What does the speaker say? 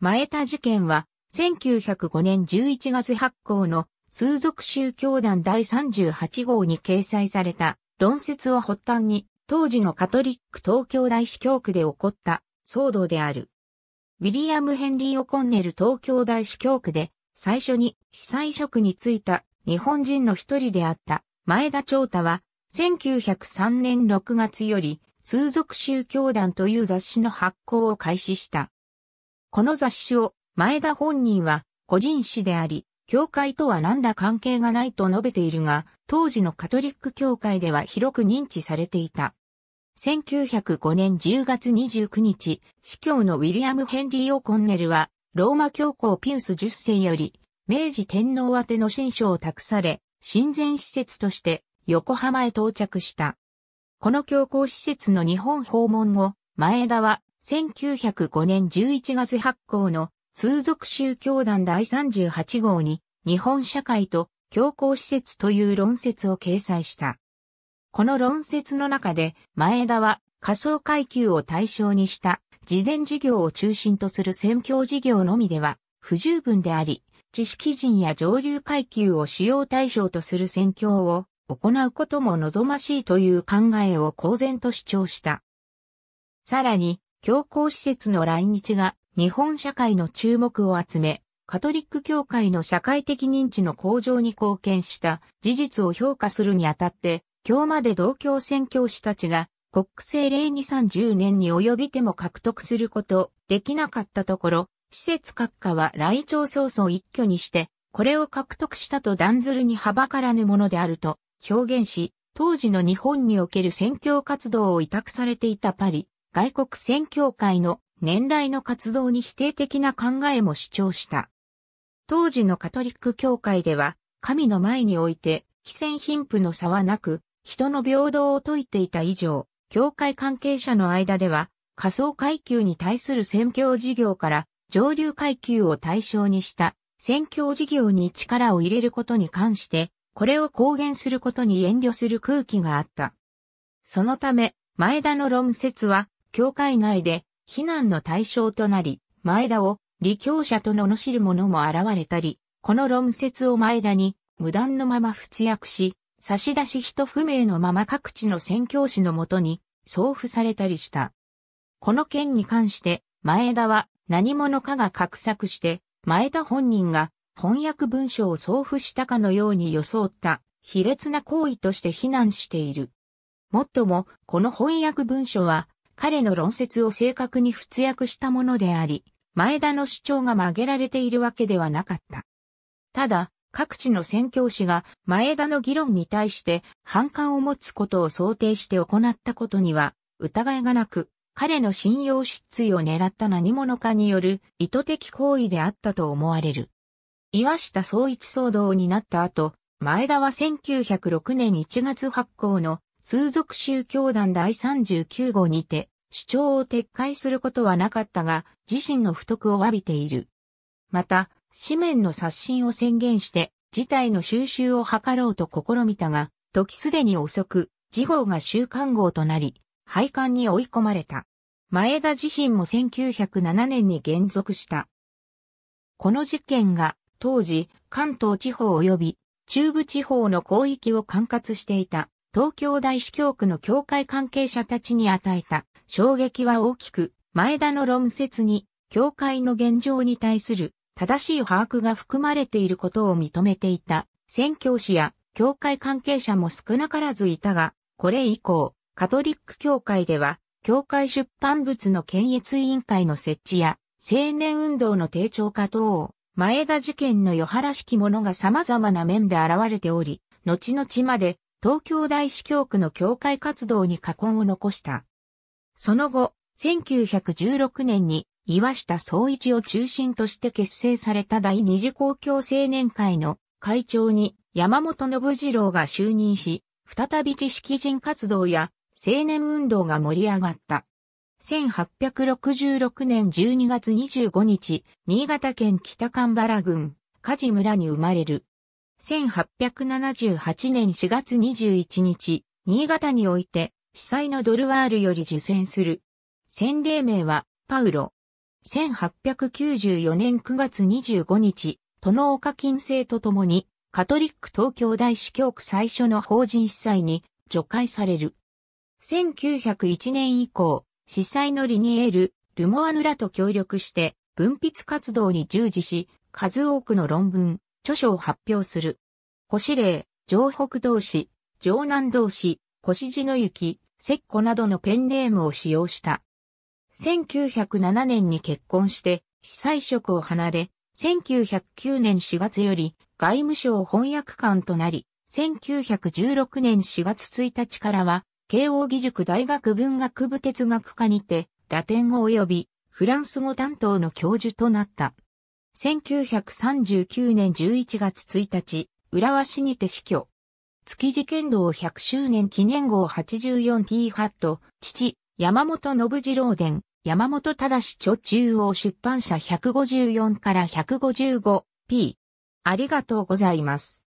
前田事件は、1905年11月発行の通俗宗教団第38号に掲載された論説を発端に、当時のカトリック東京大司教区で起こった騒動である。ウィリアム・ヘンリー・オコンネル東京大司教区で最初に被災職に就いた日本人の一人であった前田長太は1903年6月より通俗宗教団という雑誌の発行を開始した。この雑誌を前田本人は個人誌であり、教会とは何ら関係がないと述べているが、当時のカトリック教会では広く認知されていた。1905年10月29日、司教のウィリアム・ヘンリー・オコンネルは、ローマ教皇ピウス10世より、明治天皇宛ての新書を託され、親善施設として横浜へ到着した。この教皇施設の日本訪問後、前田は1905年11月発行の通俗宗教団第38号に日本社会と教皇施設という論説を掲載した。この論説の中で前田は仮想階級を対象にした事前事業を中心とする宣教事業のみでは不十分であり、知識人や上流階級を使用対象とする宣教を行うことも望ましいという考えを公然と主張した。さらに、教皇施設の来日が日本社会の注目を集め、カトリック教会の社会的認知の向上に貢献した事実を評価するにあたって、今日まで同教宣教師たちが国政令に3 0年に及びても獲得することできなかったところ、施設閣下は来庁早々一挙にして、これを獲得したと断ずるにはばからぬものであると表現し、当時の日本における宣教活動を委託されていたパリ、外国宣教会の年来の活動に否定的な考えも主張した。当時のカトリック教会では、神の前において、非戦貧富の差はなく、人の平等を説いていた以上、教会関係者の間では、仮想階級に対する宣教事業から、上流階級を対象にした宣教事業に力を入れることに関して、これを公言することに遠慮する空気があった。そのため、前田の論説は、教会内で非難の対象となり、前田を理教者と罵る者も現れたり、この論説を前田に無断のまま付着し、差出人不明のまま各地の宣教師のもとに送付されたりした。この件に関して前田は何者かが画策して前田本人が翻訳文書を送付したかのように装った卑劣な行為として非難している。もっとも、この翻訳文書は彼の論説を正確に仏訳したものであり、前田の主張が曲げられているわけではなかった。ただ、各地の宣教師が前田の議論に対して反感を持つことを想定して行ったことには疑いがなく、彼の信用失墜を狙った何者かによる意図的行為であったと思われる。岩下総一騒動になった後、前田は1906年1月発行の通俗宗教団第39号にて、主張を撤回することはなかったが、自身の不徳を詫びている。また、紙面の刷新を宣言して、事態の収集を図ろうと試みたが、時すでに遅く、次号が週刊号となり、廃刊に追い込まれた。前田自身も1907年に減俗した。この事件が、当時、関東地方及び中部地方の広域を管轄していた東京大司教区の教会関係者たちに与えた衝撃は大きく、前田の論説に、教会の現状に対する正しい把握が含まれていることを認めていた、宣教師や教会関係者も少なからずいたが、これ以降、カトリック教会では、教会出版物の検閲委員会の設置や、青年運動の低調化等を、前田事件の余原式ものが様々な面で現れており、後々まで東京大司教区の教会活動に禍根を残した。その後、1916年に岩下総一を中心として結成された第二次公共青年会の会長に山本信次郎が就任し、再び知識人活動や青年運動が盛り上がった。1866年12月25日、新潟県北神原郡、梶村に生まれる。1878年4月21日、新潟において、司祭のドルワールより受選する。洗礼名は、パウロ。1894年9月25日、殿岡金星とともに、カトリック東京大司教区最初の法人司祭に除会される。1901年以降、司祭のリニエール、ルモアヌラと協力して、文筆活動に従事し、数多くの論文、著書を発表する。腰霊、城北同士、城南同士、腰地の雪、石子などのペンネームを使用した。1907年に結婚して、被災職を離れ、1909年4月より外務省翻訳官となり、1916年4月1日からは、慶応義塾大学文学部哲学科にて、ラテン語及びフランス語担当の教授となった。1939年11月1日、浦和市にて死去。築地剣道100周年記念号 84T ハット、父、山本信次郎伝、山本忠著中央出版社154から 155P。ありがとうございます。